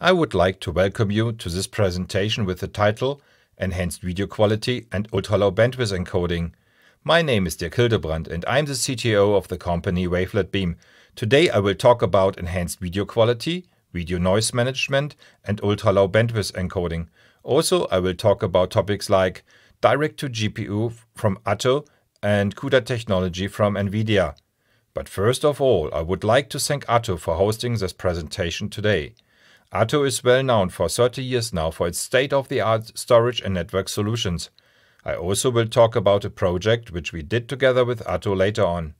I would like to welcome you to this presentation with the title Enhanced Video Quality and Ultra-Low Bandwidth Encoding. My name is Dirk Hildebrand and I'm the CTO of the company Wavelet Beam. Today I will talk about enhanced video quality, video noise management and ultra-low bandwidth encoding. Also, I will talk about topics like direct-to-GPU from Atto and CUDA technology from NVIDIA. But first of all, I would like to thank Atto for hosting this presentation today. Atto is well known for 30 years now for its state-of-the-art storage and network solutions. I also will talk about a project which we did together with Atto later on.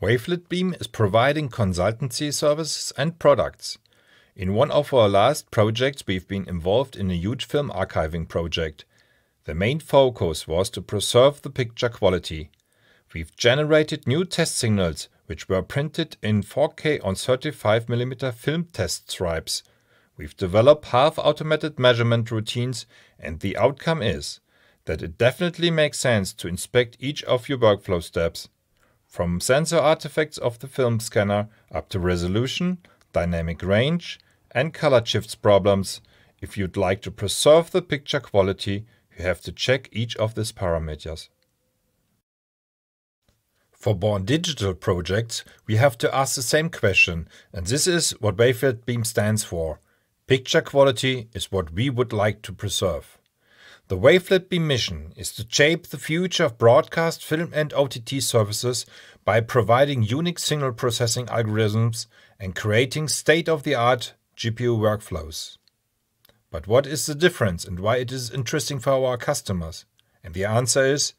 Wavelet Beam is providing consultancy services and products. In one of our last projects, we've been involved in a huge film archiving project. The main focus was to preserve the picture quality. We've generated new test signals which were printed in 4K on 35mm film test stripes. We've developed half-automated measurement routines and the outcome is that it definitely makes sense to inspect each of your workflow steps. From sensor artifacts of the film scanner up to resolution, dynamic range and color shifts problems, if you'd like to preserve the picture quality, you have to check each of these parameters. For born digital projects, we have to ask the same question, and this is what Wavelet Beam stands for. Picture quality is what we would like to preserve. The Wavelet Beam mission is to shape the future of broadcast, film, and OTT services by providing unique signal processing algorithms and creating state of the art GPU workflows. But what is the difference and why it is interesting for our customers? And the answer is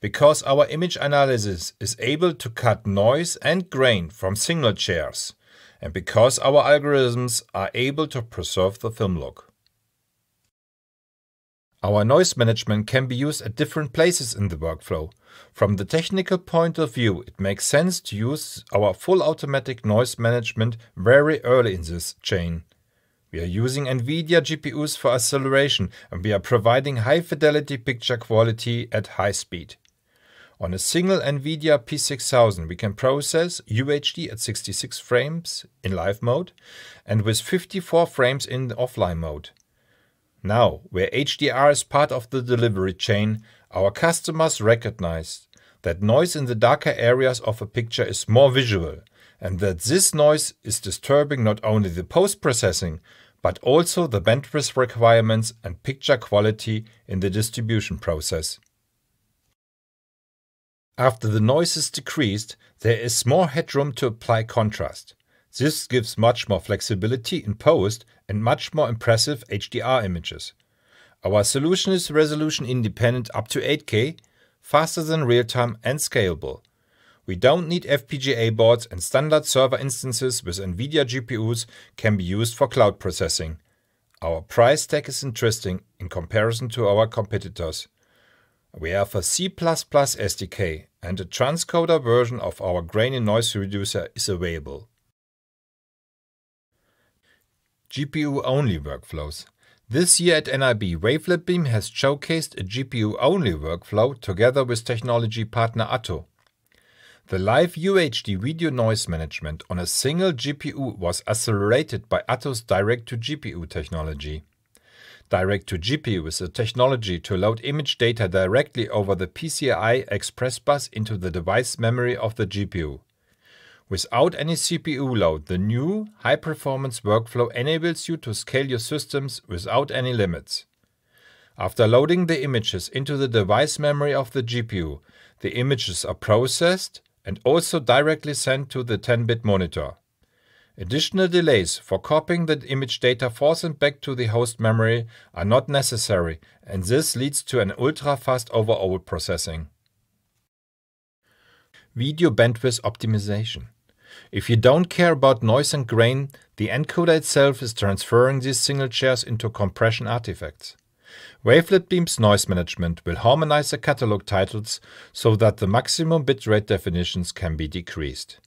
because our image analysis is able to cut noise and grain from signal shares, and because our algorithms are able to preserve the film look. Our noise management can be used at different places in the workflow. From the technical point of view, it makes sense to use our full automatic noise management very early in this chain. We are using NVIDIA GPUs for acceleration and we are providing high fidelity picture quality at high speed. On a single NVIDIA P6000 we can process UHD at 66 frames in live mode and with 54 frames in offline mode. Now, where HDR is part of the delivery chain, our customers recognize that noise in the darker areas of a picture is more visual and that this noise is disturbing not only the post-processing, but also the bandwidth requirements and picture quality in the distribution process. After the noise is decreased, there is more headroom to apply contrast. This gives much more flexibility in post and much more impressive HDR images. Our solution is resolution independent up to 8K, faster than real-time and scalable. We don't need FPGA boards and standard server instances with NVIDIA GPUs can be used for cloud processing. Our price tag is interesting in comparison to our competitors. We offer C++ SDK and a transcoder version of our grainy noise reducer is available. GPU-only workflows. This year at NIB, Wavelet Beam has showcased a GPU-only workflow together with technology partner Atto. The live UHD video noise management on a single GPU was accelerated by Atos Direct-to-GPU technology. Direct-to-GPU is a technology to load image data directly over the PCI Express bus into the device memory of the GPU. Without any CPU load, the new high-performance workflow enables you to scale your systems without any limits. After loading the images into the device memory of the GPU, the images are processed, and also directly sent to the 10-bit monitor. Additional delays for copying the image data forth and back to the host memory are not necessary, and this leads to an ultra-fast overall processing. Video bandwidth optimization. If you don't care about noise and grain, the encoder itself is transferring these single shares into compression artifacts. Wavelet Beam's noise management will harmonize the catalog titles so that the maximum bitrate definitions can be decreased.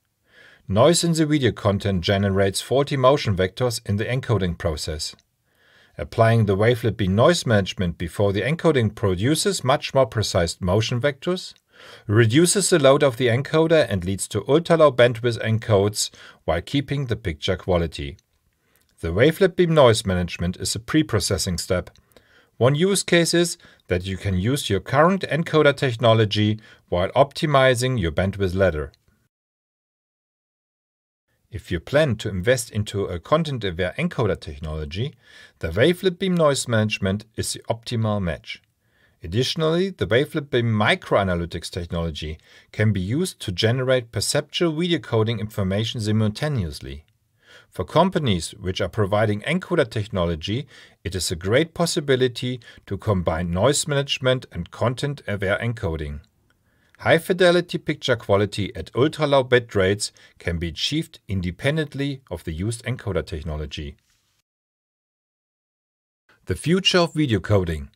Noise in the video content generates 40 motion vectors in the encoding process. Applying the wavelet beam noise management before the encoding produces much more precise motion vectors, reduces the load of the encoder and leads to ultra-low bandwidth encodes while keeping the picture quality. The wavelet beam noise management is a pre-processing step one use case is that you can use your current encoder technology while optimizing your bandwidth ladder. If you plan to invest into a content-aware encoder technology, the wavelet beam noise management is the optimal match. Additionally, the wavelet beam microanalytics technology can be used to generate perceptual video coding information simultaneously. For companies which are providing encoder technology, it is a great possibility to combine noise management and content-aware encoding. High-fidelity picture quality at ultra-low bit rates can be achieved independently of the used encoder technology. The future of video coding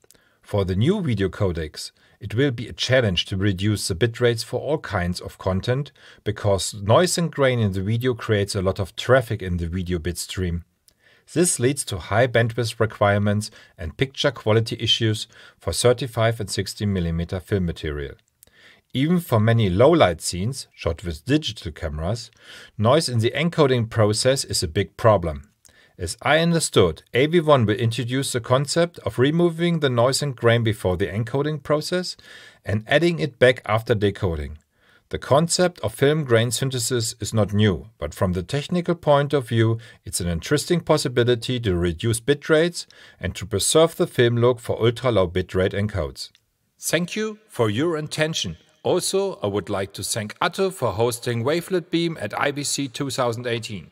for the new video codecs, it will be a challenge to reduce the bitrates for all kinds of content because noise and grain in the video creates a lot of traffic in the video bitstream. This leads to high bandwidth requirements and picture quality issues for 35 and 60mm film material. Even for many low light scenes shot with digital cameras, noise in the encoding process is a big problem. As I understood, AV1 will introduce the concept of removing the noise and grain before the encoding process and adding it back after decoding. The concept of film grain synthesis is not new, but from the technical point of view, it's an interesting possibility to reduce bitrates and to preserve the film look for ultra low bitrate encodes. Thank you for your attention. Also, I would like to thank Atto for hosting Wavelet Beam at IBC 2018.